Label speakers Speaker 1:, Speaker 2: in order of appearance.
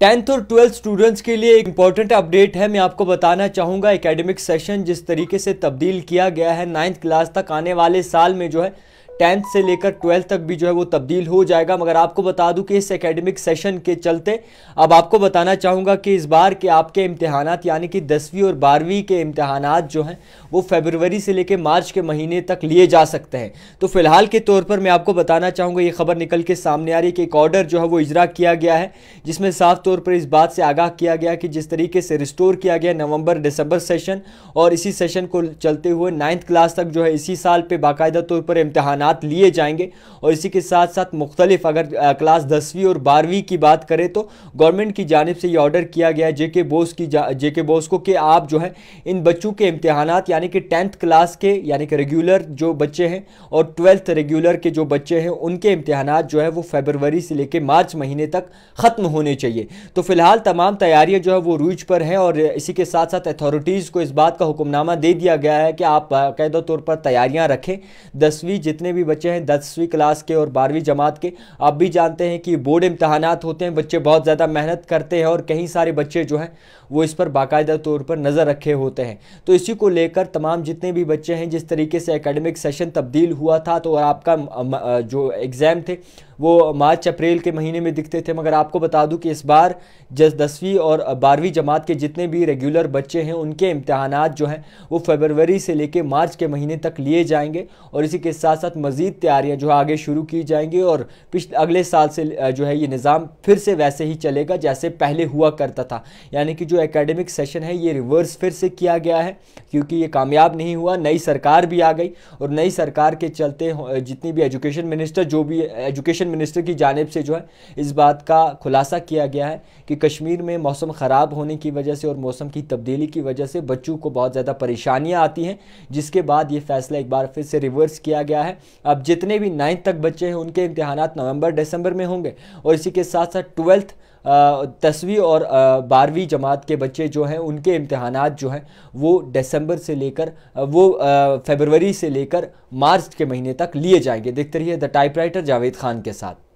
Speaker 1: tenth और twelfth students के लिए एक इम्पॉर्टेंट अपडेट है मैं आपको बताना चाहूँगा एकेडमिक सेशन जिस तरीके से तब्दील किया गया है नाइन्थ क्लास तक आने वाले साल में जो है टेंथ से लेकर ट्वेल्थ तक भी जो है वो तब्दील हो जाएगा मगर आपको बता दूं कि इस एकेडमिक सेशन के चलते अब आपको बताना चाहूँगा कि इस बार के आपके इम्तहान यानी कि दसवीं और बारहवीं के इम्तहान जो हैं वो फेबरवरी से लेकर मार्च के महीने तक लिए जा सकते हैं तो फिलहाल के तौर पर मैं आपको बताना चाहूँगा ये खबर निकल के सामने आ रही है कि एक ऑर्डर जो है वो इजरा किया गया है जिसमें साफ तौर पर इस बात से आगाह किया गया कि जिस तरीके से रिस्टोर किया गया नवंबर दिसंबर सेशन और इसी सेशन को चलते हुए नाइन्थ क्लास तक जो है इसी साल पे बाकायदा तौर पर इम्तहान साथ लिए जाएंगे और इसी के साथ साथ मुख्तलिफ अगर क्लास दसवीं और बारहवीं की बात करें तो गवर्नमेंट की जानब से ये ऑर्डर किया गया है जे के बोस की जे के बोस को कि आप जो है इन बच्चों के इम्तहान यानी कि टेंथ क्लास के यानी कि रेगुलर जो बच्चे हैं और ट्वेल्थ रेगुलर के जो बच्चे हैं उनके इम्तहान जो है वो फेबरवरी से लेकर मार्च महीने तक ख़त्म होने चाहिए तो फिलहाल तमाम तैयारियाँ जो है वो रूज पर हैं और इसी के साथ साथ अथॉरिटीज़ को इस बात का हुक्मनामा दे दिया गया है कि आप बाकायदा तौर पर तैयारियाँ रखें दसवीं जितने भी भी बच्चे हैं दसवीं क्लास के और बारहवीं जमात के आप भी जानते हैं कि बोर्ड इम्तहान होते हैं बच्चे बहुत ज़्यादा मेहनत करते हैं और कई सारे बच्चे जो हैं वो इस पर बाकायदा तौर पर नज़र रखे होते हैं तो इसी को लेकर तमाम जितने भी बच्चे हैं जिस तरीके से एकेडमिक सेशन तब्दील हुआ था तो आपका जो एग्ज़ाम थे वो मार्च अप्रैल के महीने में दिखते थे मगर आपको बता दूं कि इस बार जस दसवीं और बारहवीं जमात के जितने भी रेगुलर बच्चे हैं उनके इम्तहान जो हैं वो फरवरी से लेकर मार्च के महीने तक लिए जाएंगे और इसी के साथ साथ मज़ीद तैयारियाँ जो आगे शुरू की जाएंगी और पिछले अगले साल से जो है ये निज़ाम फिर से वैसे ही चलेगा जैसे पहले हुआ करता था यानी कि जो एकेडमिक सेशन है ये रिवर्स फिर से किया गया है क्योंकि ये कामयाब नहीं हुआ नई सरकार भी आ गई और नई सरकार के चलते जितनी भी एजुकेशन मिनिस्टर जो भी एजुकेशन मिनिस्टर की जानब से जो है इस बात का खुलासा किया गया है कि कश्मीर में मौसम ख़राब होने की वजह से और मौसम की तब्दीली की वजह से बच्चों को बहुत ज़्यादा परेशानियाँ आती हैं जिसके बाद ये फैसला एक बार फिर से रिवर्स किया गया है अब जितने भी नाइन्थ तक बच्चे हैं उनके इम्तहान नवंबर दिसंबर में होंगे और इसी के साथ साथ ट्वेल्थ दसवीं और बारहवीं जमात के बच्चे जो हैं उनके इम्तहान जो हैं वो दिसंबर से लेकर वो फेबरवरी से लेकर मार्च के महीने तक लिए जाएंगे देखते रहिए द टाइपराइटर जावेद खान के साथ